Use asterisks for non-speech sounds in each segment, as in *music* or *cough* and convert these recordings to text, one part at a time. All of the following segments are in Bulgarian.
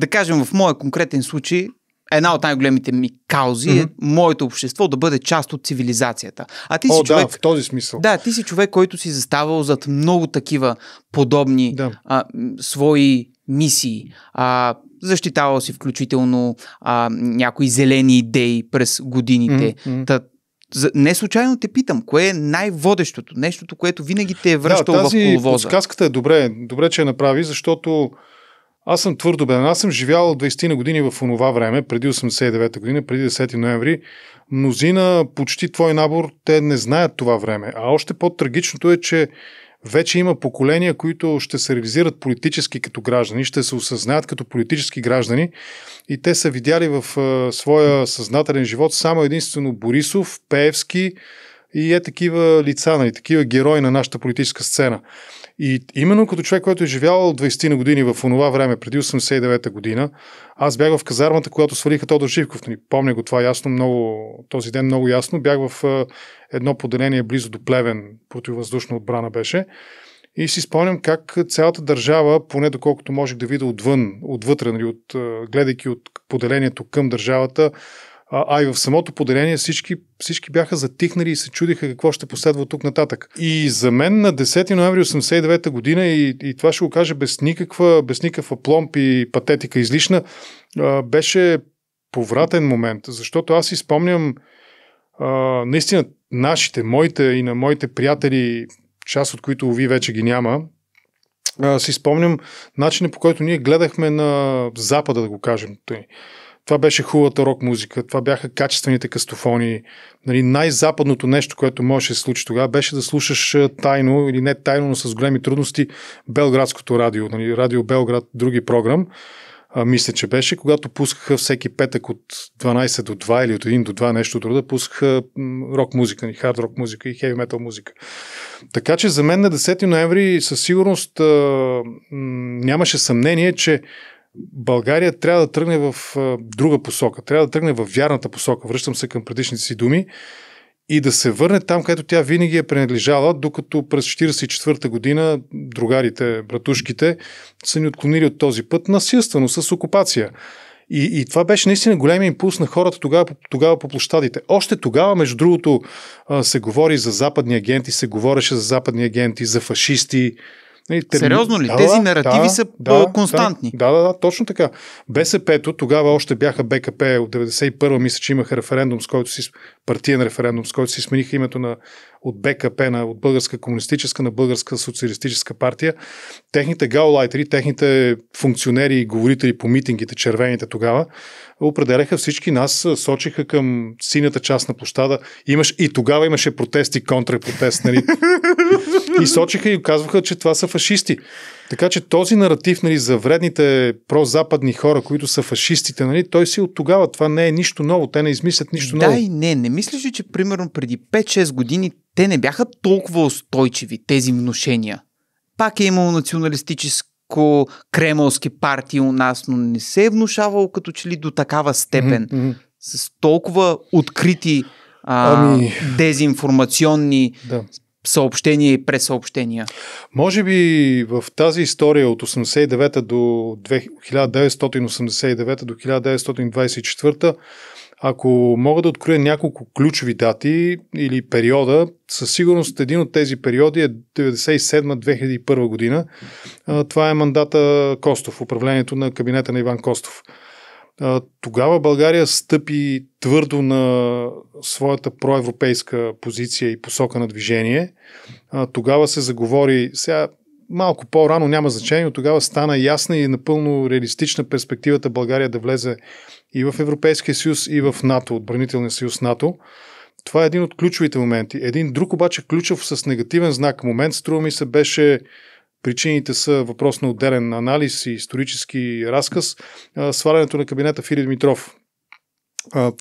да кажем в моя конкретен случай, една от най-големите ми каузи mm-hmm. е моето общество да бъде част от цивилизацията. А ти си О, човек. Да, в този смисъл. Да, ти си човек, който си заставал зад много такива подобни да. а, свои мисии. А, защитавал си включително а, някои зелени идеи през годините. Mm-hmm. Та, не случайно те питам, кое е най-водещото, нещото, което винаги те е връщало да, в коловоза? тази е добре, добре, че я направи, защото аз съм твърдо беден. Аз съм живял 20 на години в онова време, преди 89-та година, преди 10 ноември. Мнозина, почти твой набор, те не знаят това време. А още по-трагичното е, че вече има поколения, които ще се реализират политически като граждани, ще се осъзнаят като политически граждани и те са видяли в своя съзнателен живот само единствено Борисов, Пеевски и е такива лица, нали, такива герои на нашата политическа сцена. И именно като човек, който е живял 20 на години в онова време, преди 89-та година, аз бях в казармата, която свалиха Тодор Живков. Нали, помня го това ясно, много, този ден много ясно. Бях в едно поделение близо до Плевен, противовъздушна отбрана беше. И си спомням как цялата държава, поне доколкото можех да видя отвън, отвътре, нали, от, гледайки от поделението към държавата, а, а и в самото поделение всички, всички бяха затихнали и се чудиха какво ще последва тук нататък. И за мен на 10 ноември 1989 година, и, и това ще го кажа без никаква, без никаква пломп и патетика излишна, а, беше повратен момент, защото аз изпомням а, наистина нашите, моите и на моите приятели, част от които ви вече ги няма, а, си спомням начина по който ние гледахме на Запада, да го кажем. Тъй. Това беше хубавата рок музика, това бяха качествените кастофони. Нали, най-западното нещо, което можеше да се случи тогава, беше да слушаш тайно или не тайно, но с големи трудности Белградското радио, нали, радио Белград, други програм. А, мисля, че беше, когато пускаха всеки петък от 12 до 2 или от 1 до 2 нещо друго, пускаха рок музика, и нали, хард рок музика и хеви метал музика. Така че за мен на 10 ноември със сигурност а, нямаше съмнение, че България трябва да тръгне в друга посока, трябва да тръгне в вярната посока. Връщам се към предишните си думи и да се върне там, където тя винаги е принадлежала, докато през 1944 година другарите, братушките са ни отклонили от този път насилствено, с окупация. И, и това беше наистина големия импулс на хората тогава, тогава по площадите. Още тогава, между другото, се говори за западни агенти, се говореше за западни агенти, за фашисти, Нали, терми... Сериозно ли? Да, Тези да, наративи да, са да, константни. Да, да, да, точно така. БСП-то тогава още бяха БКП от 91-а, мисля, че имаха референдум, с който си партиен референдум, с който си смениха името на, от БКП, на, от Българска комунистическа на Българска социалистическа партия, техните гаулайтери, техните функционери и говорители по митингите, червените тогава, определяха всички нас, сочиха към синята част на площада. Имаш, и тогава имаше протести, контрапротест, нали? *laughs* и сочиха и казваха, че това са фашисти. Така че този наратив нали, за вредните прозападни хора, които са фашистите, нали, той си от тогава. Това не е нищо ново. Те не измислят нищо ново. Да и не. Не мислиш ли, че примерно преди 5-6 години те не бяха толкова устойчиви тези вношения? Пак е имало националистически кремълски партии у нас, но не се е внушавал като че ли до такава степен. Mm-hmm. С толкова открити а, ами... дезинформационни да съобщения и пресъобщения. Може би в тази история от 89 до 1989 до 1924 ако мога да откроя няколко ключови дати или периода, със сигурност един от тези периоди е 97-2001 година. Това е мандата Костов, управлението на кабинета на Иван Костов. Тогава България стъпи твърдо на своята проевропейска позиция и посока на движение. Тогава се заговори, сега малко по-рано няма значение, но тогава стана ясна и напълно реалистична перспективата България да влезе и в Европейския съюз, и в НАТО, отбранителния съюз НАТО. Това е един от ключовите моменти. Един друг обаче ключов с негативен знак момент, струва ми се, беше Причините са въпрос на отделен анализ и исторически разказ. Свалянето на кабинета Фири Дмитров.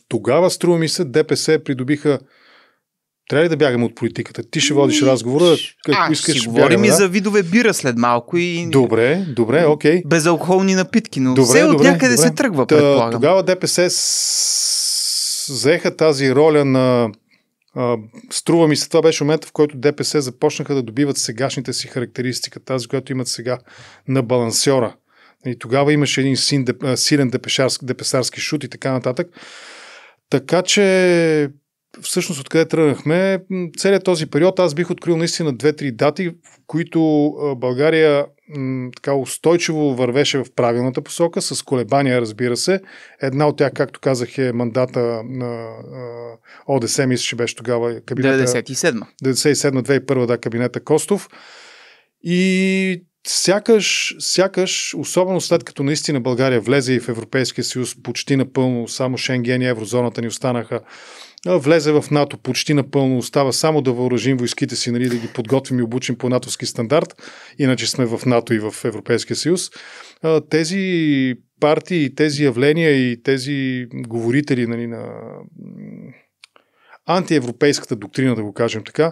Тогава, струва ми се, ДПС придобиха трябва ли да бягаме от политиката? Ти ще водиш разговора, а, искаш. Ще говорим и да? за видове бира след малко и. Добре, добре, окей. Okay. Безалкохолни напитки, но добре, все добре, от някъде добре. се тръгва. Предполагам. Тогава ДПС заеха тази роля на а, струва ми се, това беше момента, в който ДПС започнаха да добиват сегашните си характеристика, тази, която имат сега на балансьора. И тогава имаше един син, силен депешарски, депесарски шут и така нататък. Така че всъщност откъде тръгнахме, целият този период аз бих открил наистина две-три дати, в които България така устойчиво вървеше в правилната посока, с колебания, разбира се. Една от тях, както казах, е мандата на ОДС, мисля, че беше тогава кабинета... 97 97-2001, да, кабинета Костов. И сякаш, сякаш, особено след като наистина България влезе и в Европейския съюз почти напълно, само Шенген и еврозоната ни останаха влезе в НАТО почти напълно, остава само да въоръжим войските си, нали, да ги подготвим и обучим по натовски стандарт, иначе сме в НАТО и в Европейския съюз. Тези партии, тези явления и тези говорители нали, на антиевропейската доктрина, да го кажем така,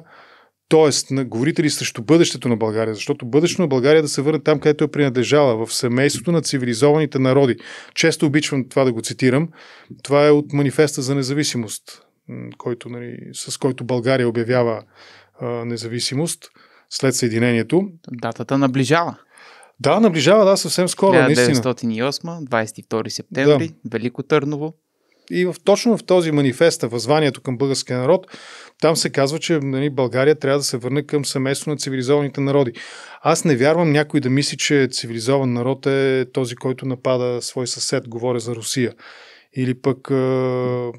т.е. на говорители срещу бъдещето на България, защото бъдещето на България е да се върне там, където е принадлежала, в семейството на цивилизованите народи. Често обичвам това да го цитирам. Това е от манифеста за независимост който, нали, с който България обявява а, независимост след съединението. Датата наближава. Да, наближава, да, съвсем скоро. 1908, 22 септември, да. Велико Търново. И в, точно в този манифест, възванието към българския народ, там се казва, че нали, България трябва да се върне към семейство на цивилизованите народи. Аз не вярвам някой да мисли, че цивилизован народ е този, който напада свой съсед, говоря за Русия или пък а,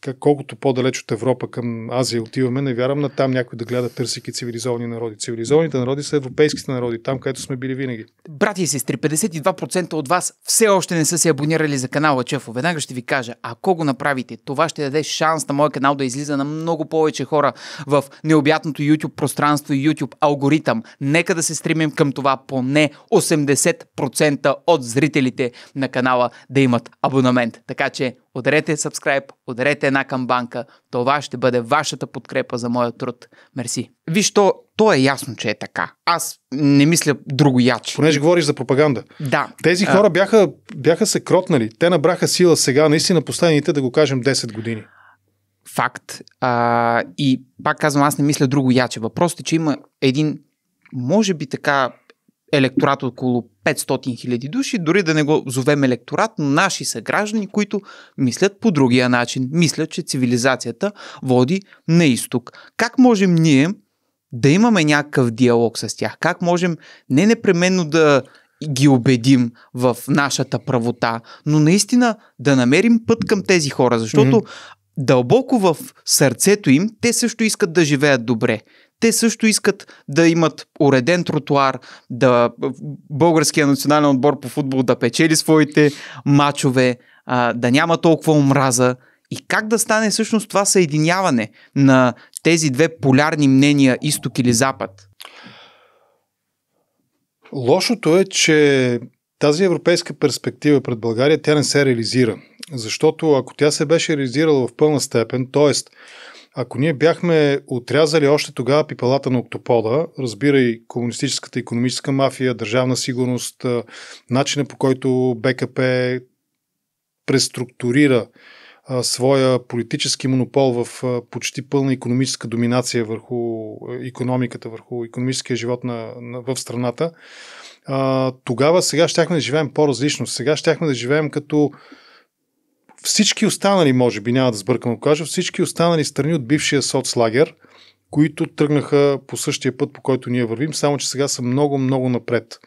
така, колкото по-далеч от Европа към Азия отиваме, не вярвам на там някой да гледа търсики цивилизовани народи. Цивилизованите народи са европейските народи, там където сме били винаги. Брати и сестри, 52% от вас все още не са се абонирали за канала Чефо. Веднага ще ви кажа, ако го направите, това ще даде шанс на моя канал да излиза на много повече хора в необятното YouTube пространство и YouTube алгоритъм. Нека да се стремим към това поне 80% от зрителите на канала да имат абонамент. Така така че ударете subscribe, ударете една камбанка. Това ще бъде вашата подкрепа за моя труд. Мерси. Виж, то, то е ясно, че е така. Аз не мисля друго яче. Понеже говориш за пропаганда. Да. Тези хора а... бяха, бяха се кротнали. Те набраха сила сега, наистина последните, да го кажем, 10 години факт. А, и пак казвам, аз не мисля друго яче. Въпросът е, че има един, може би така, електорат около 500 хиляди души, дори да не го зовем електорат, но наши са граждани, които мислят по другия начин. Мислят, че цивилизацията води на изток. Как можем ние да имаме някакъв диалог с тях? Как можем не непременно да ги убедим в нашата правота, но наистина да намерим път към тези хора, защото mm-hmm. дълбоко в сърцето им те също искат да живеят добре те също искат да имат уреден тротуар, да българския национален отбор по футбол да печели своите матчове, а, да няма толкова омраза. И как да стане всъщност това съединяване на тези две полярни мнения, изток или запад? Лошото е, че тази европейска перспектива пред България, тя не се реализира. Защото ако тя се беше реализирала в пълна степен, т.е. Ако ние бяхме отрязали още тогава пипалата на октопода, разбирай комунистическата економическа мафия, държавна сигурност, начина по който БКП преструктурира своя политически монопол в почти пълна економическа доминация върху економиката, върху економическия живот на, на, в страната, а, тогава сега щяхме да живеем по-различно. Сега щяхме да живеем като всички останали, може би, няма да сбъркам ако кажа, всички останали страни от бившия соцлагер, които тръгнаха по същия път, по който ние вървим, само че сега са много, много напред.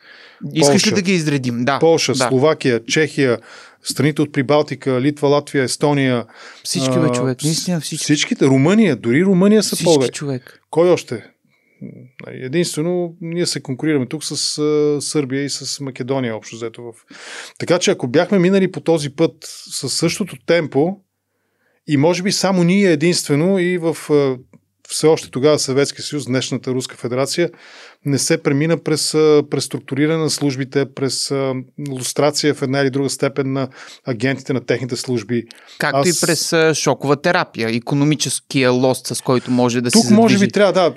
Искаш Полша, ли да ги изредим? Да. Полша, да. Словакия, Чехия, страните от Прибалтика, Литва, Латвия, Естония. Всички, бе, човек. Наистина всички. Всичките. Румъния, дори Румъния са всички, повече. човек. Кой още? Нали, единствено, ние се конкурираме тук с Сърбия и с Македония общо взето. В... Така че ако бяхме минали по този път със същото темпо и може би само ние единствено и в все още тогава Съветския съюз, днешната Руска федерация, не се премина през преструктуриране на службите, през иллюстрация в една или друга степен на агентите на техните служби. Както Аз... и през шокова терапия, економическия лост, с който може да Тук се Тук може би трябва, да.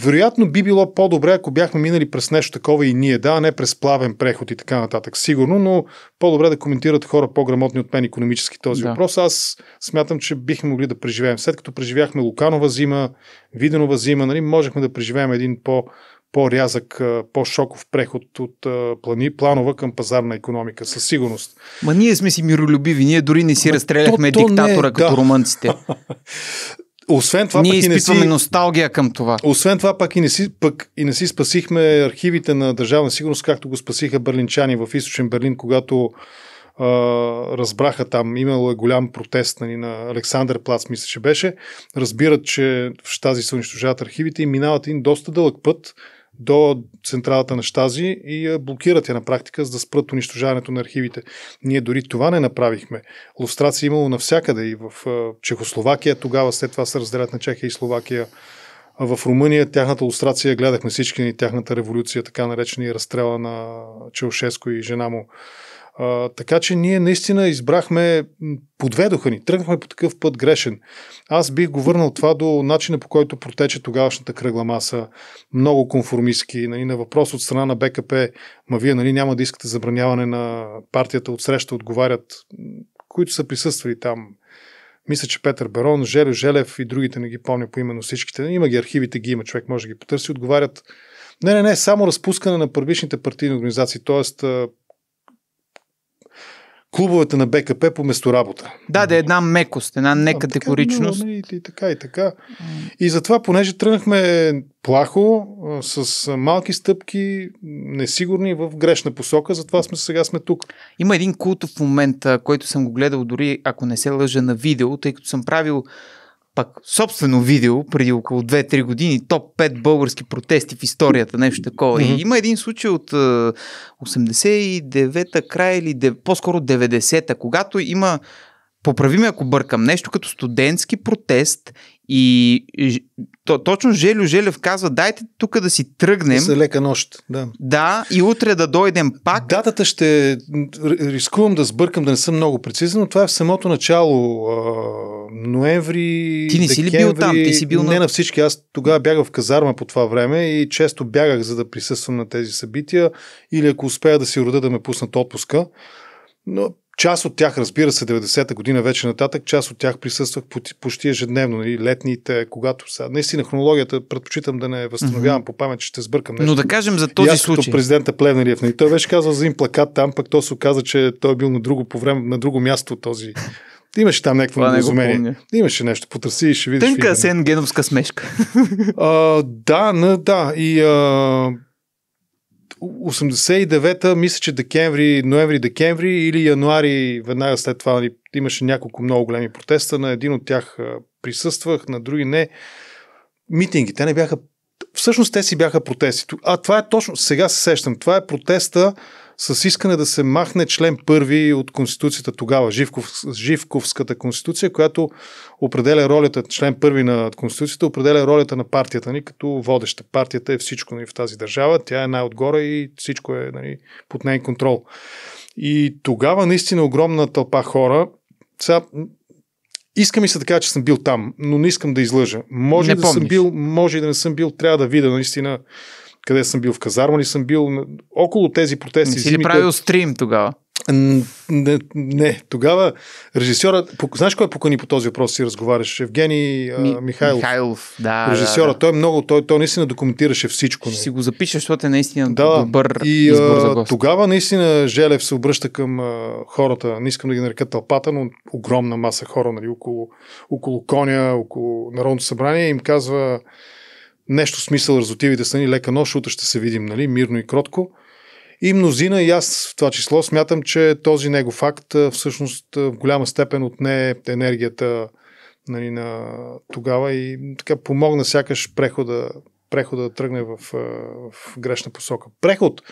Вероятно би било по-добре, ако бяхме минали през нещо такова и ние, да, не през плавен преход и така нататък. Сигурно, но по-добре да коментират хора по-грамотни от мен економически този да. въпрос. Аз смятам, че бихме могли да преживеем. След като преживяхме Луканова зима, Виденова зима, нали, можехме да преживеем един по- по-рязък, по-шоков преход от плани, планова към пазарна економика, със сигурност. Ма ние сме си миролюбиви, ние дори не си Ма, разстреляхме то, то диктатора не, като да. румънците. *laughs* Освен това, Ние изпитваме не си, носталгия към това. Освен това, пък и, не си, пък и не си спасихме архивите на Държавна сигурност, както го спасиха берлинчани в източен Берлин, когато а, разбраха там, имало е голям протест нали, на Александър Плац, мисля, че беше. Разбират, че в тази се унищожават архивите и минават един доста дълъг път до централата на Штази и я блокират я на практика, за да спрат унищожаването на архивите. Ние дори това не направихме. Лустрация е имало навсякъде и в Чехословакия тогава, след това се разделят на Чехия и Словакия. В Румъния тяхната лустрация гледахме всички ни, тяхната революция, така наречени разстрела на Челшеско и жена му а, така че ние наистина избрахме, подведоха ни, тръгнахме по такъв път грешен. Аз бих го върнал това до начина по който протече тогавашната кръгла маса, много конформистски, нали, на въпрос от страна на БКП, ма вие нали, няма да искате забраняване на партията от среща, отговарят, които са присъствали там. Мисля, че Петър Берон, Желю Желев и другите, не ги помня по именно всичките. Има ги архивите, ги има, човек може да ги потърси. Отговарят, не, не, не, само разпускане на първичните партийни организации, т.е клубовете на БКП по месторабота. Да, да е една мекост, една некатегоричност. Да, така, и, и така, и така. И затова, понеже тръгнахме плахо, с малки стъпки, несигурни в грешна посока, затова сме сега сме тук. Има един култов момент, който съм го гледал дори, ако не се лъжа, на видео, тъй като съм правил пак собствено видео преди около 2-3 години, топ 5 български протести в историята, нещо такова. Mm-hmm. И има един случай от 89-та края или по-скоро 90-та, когато има поправи ме ако бъркам, нещо като студентски протест и то, точно Желю Желев казва, дайте тук да си тръгнем. За лека нощ, да. Да, и утре да дойдем пак. Датата ще рискувам да сбъркам, да не съм много прецизен, но това е в самото начало. ноември, Ти не си ли бил там? Ти си бил не на... Не на всички. Аз тогава бягах в казарма по това време и често бягах, за да присъствам на тези събития или ако успея да си рода да ме пуснат отпуска. Но Част от тях, разбира се, 90-та година вече нататък, част от тях присъствах почти ежедневно, нали, летните, когато са. Наистина, хронологията предпочитам да не възстановявам mm-hmm. по памет, че ще сбъркам нещо. Но да кажем за този Ясното случай. президента Плевнериев, нали, той беше казал за един плакат там, пък то се оказа, че той е бил на друго, по време, на друго място този Имаше там някакво недоразумение. Имаше нещо. Потърси и ще видиш. Тънка сенгеновска смешка. А, да, на, да. И а, 89-та, мисля, че декември, ноември, декември или януари, веднага след това нали, имаше няколко много големи протеста. На един от тях присъствах, на други не. Митинги, те не бяха. Всъщност те си бяха протести. А това е точно, сега се сещам, това е протеста, с искане да се махне член първи от Конституцията тогава, Живков, Живковската Конституция, която определя ролята, член първи на Конституцията, определя ролята на партията ни като водеща. Партията е всичко ни нали, в тази държава, тя е най-отгоре и всичко е нали, под нейн контрол. И тогава наистина огромна тълпа хора, сега Искам и се така, че съм бил там, но не искам да излъжа. Може не да помниш. съм бил, може и да не съм бил, трябва да видя наистина къде съм бил, в казарма ли съм бил, около тези протести. Не си ли зимите... правил стрим тогава? Не, не, тогава режисьора, знаеш кой е покани по този въпрос си разговаряш? Евгений Ми, Михайлов. Михайлов, да. Режисьора, да, да. той е много, той, той наистина документираше всичко. Нали? Ще си го запиша, защото е наистина да, добър и, избор за гост. Тогава наистина Желев се обръща към а, хората, не искам да ги нарека тълпата, но огромна маса хора нали, около, около коня, около Народното събрание им казва нещо смисъл разотивите са ни лека нощ, утре ще се видим, нали, мирно и кротко. И мнозина, и аз в това число, смятам, че този него факт всъщност в голяма степен отне енергията нали, на тогава и така помогна сякаш прехода, прехода да тръгне в, в грешна посока. Преход.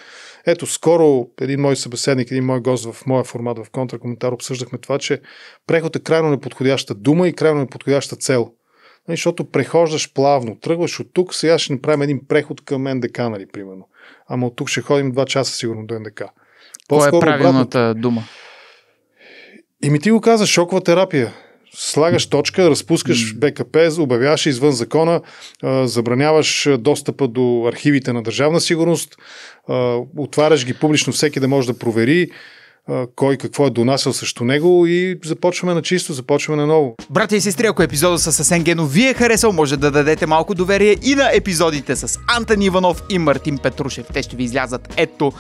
Ето, скоро един мой събеседник, един мой гост в моя формат в контракоментар обсъждахме това, че преход е крайно неподходяща дума и крайно неподходяща цел – Нали, защото прехождаш плавно, тръгваш от тук, сега ще направим един преход към НДК, нали, примерно. Ама от тук ще ходим два часа сигурно до НДК. Това е правилната обратно... дума? И ми ти го каза, шокова терапия. Слагаш точка, разпускаш БКП, обявяваш извън закона, забраняваш достъпа до архивите на държавна сигурност, отваряш ги публично, всеки да може да провери кой какво е донасял срещу него и започваме на чисто, започваме на ново. Братя и сестри, ако епизода с Асен Гено ви е харесал, може да дадете малко доверие и на епизодите с Антон Иванов и Мартин Петрушев. Те ще ви излязат ето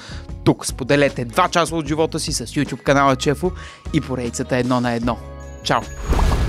тук. Споделете два часа от живота си с YouTube канала Чефо и поредицата едно на едно. Чао!